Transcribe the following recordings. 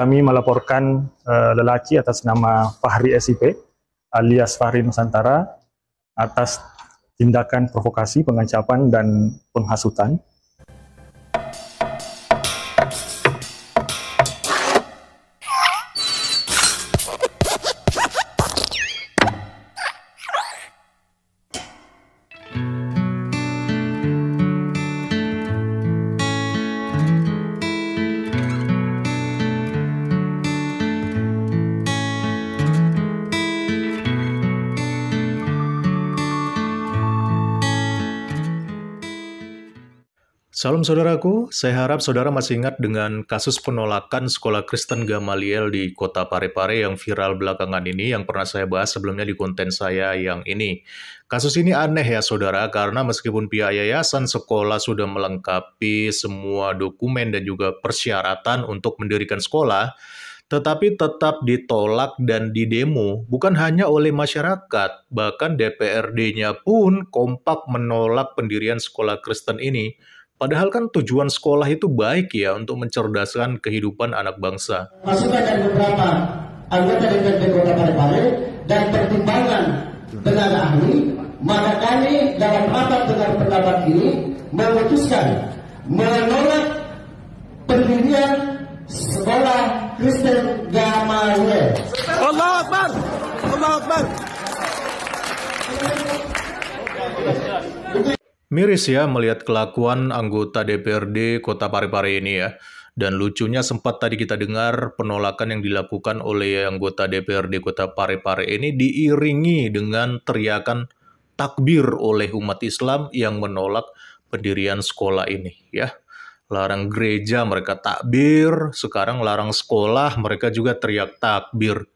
kami melaporkan uh, lelaki atas nama Fahri SIP alias Fahri Nusantara atas tindakan provokasi, pengancapan dan penghasutan Salam saudaraku, saya harap saudara masih ingat dengan kasus penolakan sekolah Kristen Gamaliel di kota Parepare yang viral belakangan ini yang pernah saya bahas sebelumnya di konten saya yang ini. Kasus ini aneh ya saudara karena meskipun pihak yayasan sekolah sudah melengkapi semua dokumen dan juga persyaratan untuk mendirikan sekolah, tetapi tetap ditolak dan didemo bukan hanya oleh masyarakat, bahkan DPRD-nya pun kompak menolak pendirian sekolah Kristen ini. Padahal kan tujuan sekolah itu baik ya untuk mencerdaskan kehidupan anak bangsa. Masukan dari beberapa anggota DPRD Kota Parepare dan pertimbangan dengan ahli, maka kami dalam rapat dengan pendapat ini memutuskan menolak Miris ya melihat kelakuan anggota DPRD Kota Parepare ini ya. Dan lucunya sempat tadi kita dengar penolakan yang dilakukan oleh anggota DPRD Kota Parepare ini diiringi dengan teriakan takbir oleh umat Islam yang menolak pendirian sekolah ini ya. Larang gereja mereka takbir, sekarang larang sekolah mereka juga teriak takbir.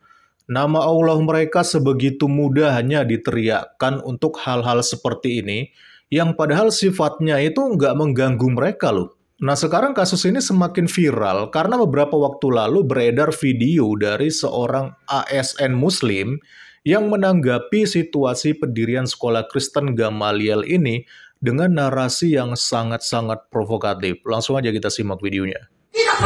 Nama Allah mereka sebegitu mudahnya diteriakkan untuk hal-hal seperti ini yang padahal sifatnya itu nggak mengganggu mereka loh. Nah sekarang kasus ini semakin viral karena beberapa waktu lalu beredar video dari seorang ASN Muslim yang menanggapi situasi pendirian sekolah Kristen Gamaliel ini dengan narasi yang sangat-sangat provokatif. Langsung aja kita simak videonya. Tidak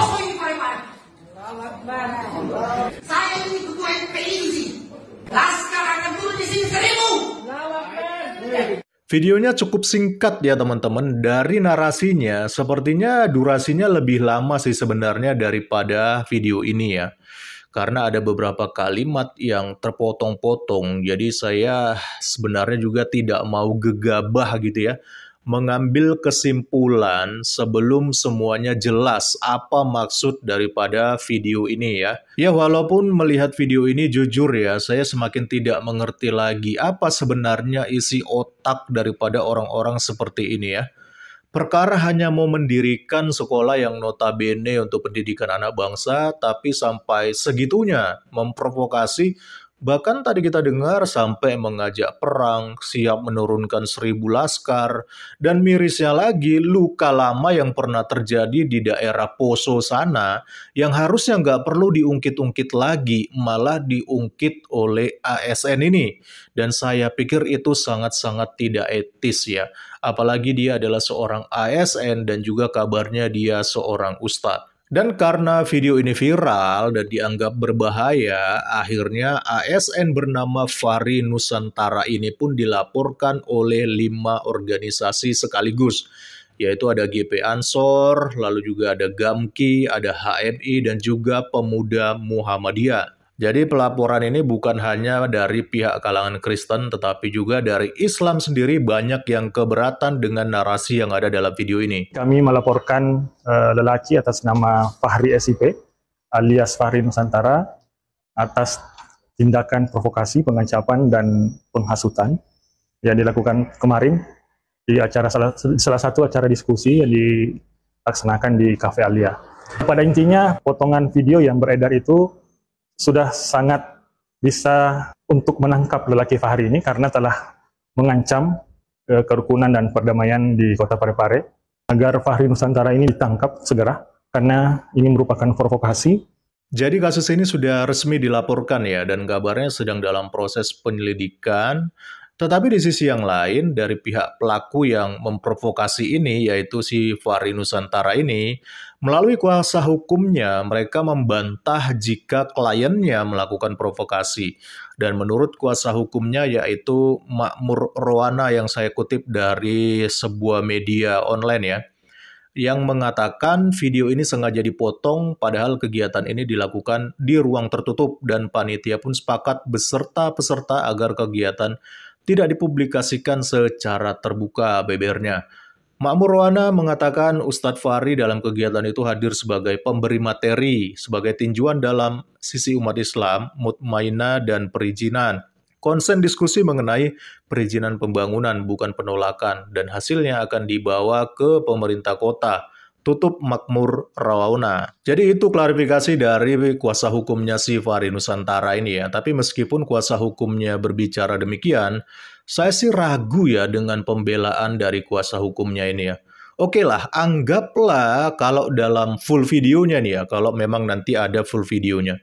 ini Saya ini ketua MPI Laskar akan di sini seribu. Videonya cukup singkat ya teman-teman. Dari narasinya, sepertinya durasinya lebih lama sih sebenarnya daripada video ini ya. Karena ada beberapa kalimat yang terpotong-potong, jadi saya sebenarnya juga tidak mau gegabah gitu ya mengambil kesimpulan sebelum semuanya jelas apa maksud daripada video ini ya. Ya walaupun melihat video ini jujur ya, saya semakin tidak mengerti lagi apa sebenarnya isi otak daripada orang-orang seperti ini ya. Perkara hanya mau mendirikan sekolah yang notabene untuk pendidikan anak bangsa, tapi sampai segitunya memprovokasi Bahkan tadi kita dengar sampai mengajak perang, siap menurunkan seribu laskar, dan mirisnya lagi luka lama yang pernah terjadi di daerah Poso sana yang harusnya nggak perlu diungkit-ungkit lagi, malah diungkit oleh ASN ini. Dan saya pikir itu sangat-sangat tidak etis ya. Apalagi dia adalah seorang ASN dan juga kabarnya dia seorang ustadz. Dan karena video ini viral dan dianggap berbahaya, akhirnya ASN bernama Fari Nusantara ini pun dilaporkan oleh lima organisasi sekaligus, yaitu ada GP Ansor, lalu juga ada GAMKI, ada HMI, dan juga Pemuda Muhammadiyah. Jadi pelaporan ini bukan hanya dari pihak kalangan Kristen tetapi juga dari Islam sendiri banyak yang keberatan dengan narasi yang ada dalam video ini. Kami melaporkan uh, lelaki atas nama Fahri SIP alias Fahri Nusantara atas tindakan provokasi, pengancapan dan penghasutan yang dilakukan kemarin di acara salah, salah satu acara diskusi yang dilaksanakan di Cafe Alia. Pada intinya, potongan video yang beredar itu sudah sangat bisa untuk menangkap lelaki Fahri ini karena telah mengancam eh, kerukunan dan perdamaian di kota Parepare agar Fahri Nusantara ini ditangkap segera karena ini merupakan provokasi. Jadi kasus ini sudah resmi dilaporkan ya dan kabarnya sedang dalam proses penyelidikan tetapi di sisi yang lain, dari pihak pelaku yang memprovokasi ini, yaitu si Fahri Nusantara ini, melalui kuasa hukumnya, mereka membantah jika kliennya melakukan provokasi. Dan menurut kuasa hukumnya, yaitu Makmur Rowana yang saya kutip dari sebuah media online ya, yang mengatakan video ini sengaja dipotong padahal kegiatan ini dilakukan di ruang tertutup dan panitia pun sepakat beserta peserta agar kegiatan tidak dipublikasikan secara terbuka bebernya. Makmur Wana mengatakan Ustadz Fahri dalam kegiatan itu hadir sebagai pemberi materi, sebagai tinjuan dalam sisi umat Islam, mutmainah, dan perizinan. Konsen diskusi mengenai perizinan pembangunan bukan penolakan dan hasilnya akan dibawa ke pemerintah kota tutup makmur Rawauna. Jadi itu klarifikasi dari kuasa hukumnya si Fahri Nusantara ini ya. Tapi meskipun kuasa hukumnya berbicara demikian, saya sih ragu ya dengan pembelaan dari kuasa hukumnya ini ya. Oke lah, anggaplah kalau dalam full videonya nih ya, kalau memang nanti ada full videonya,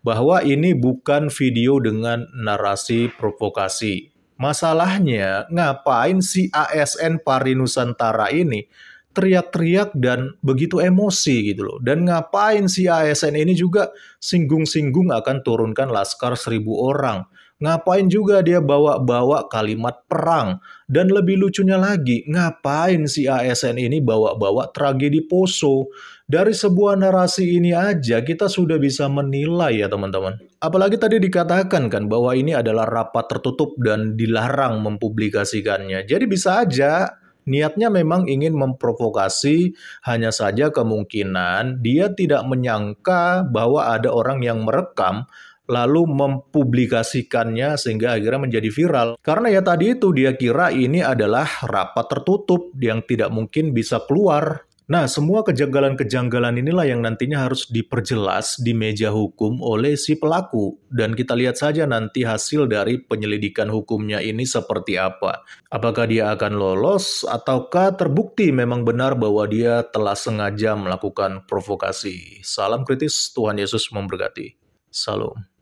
bahwa ini bukan video dengan narasi provokasi. Masalahnya, ngapain si ASN Parinusantara ini teriak-teriak dan begitu emosi gitu loh. Dan ngapain si ASN ini juga singgung-singgung akan turunkan laskar seribu orang. Ngapain juga dia bawa-bawa kalimat perang. Dan lebih lucunya lagi, ngapain si ASN ini bawa-bawa tragedi poso. Dari sebuah narasi ini aja kita sudah bisa menilai ya teman-teman. Apalagi tadi dikatakan kan bahwa ini adalah rapat tertutup dan dilarang mempublikasikannya. Jadi bisa aja Niatnya memang ingin memprovokasi, hanya saja kemungkinan dia tidak menyangka bahwa ada orang yang merekam lalu mempublikasikannya sehingga akhirnya menjadi viral. Karena ya tadi itu dia kira ini adalah rapat tertutup yang tidak mungkin bisa keluar. Nah, semua kejanggalan-kejanggalan inilah yang nantinya harus diperjelas di meja hukum oleh si pelaku. Dan kita lihat saja nanti hasil dari penyelidikan hukumnya ini seperti apa. Apakah dia akan lolos ataukah terbukti memang benar bahwa dia telah sengaja melakukan provokasi. Salam kritis, Tuhan Yesus memberkati. Salam.